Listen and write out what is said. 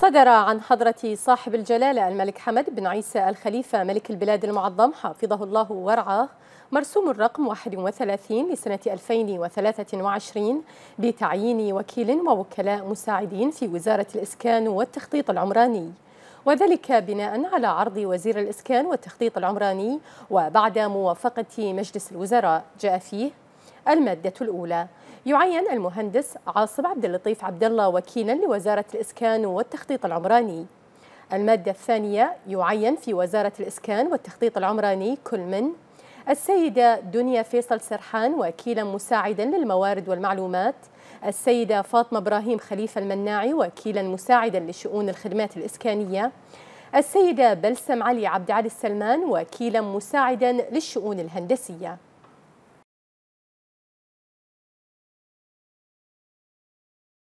صدر عن حضرة صاحب الجلالة الملك حمد بن عيسى الخليفة ملك البلاد المعظم حفظه الله ورعاه مرسوم الرقم 31 لسنة 2023 بتعيين وكيل ووكلاء مساعدين في وزارة الإسكان والتخطيط العمراني وذلك بناء على عرض وزير الإسكان والتخطيط العمراني وبعد موافقة مجلس الوزراء جاء فيه المادة الأولى يعين المهندس عاصم عبد اللطيف عبد الله وكيلا لوزارة الإسكان والتخطيط العمراني المادة الثانية يعين في وزارة الإسكان والتخطيط العمراني كل من السيدة دنيا فيصل سرحان وكيلا مساعدا للموارد والمعلومات السيدة فاطمة إبراهيم خليفة المناعي وكيلا مساعدا لشؤون الخدمات الإسكانية السيدة بلسم علي عبد علي السلمان وكيلا مساعدا للشؤون الهندسية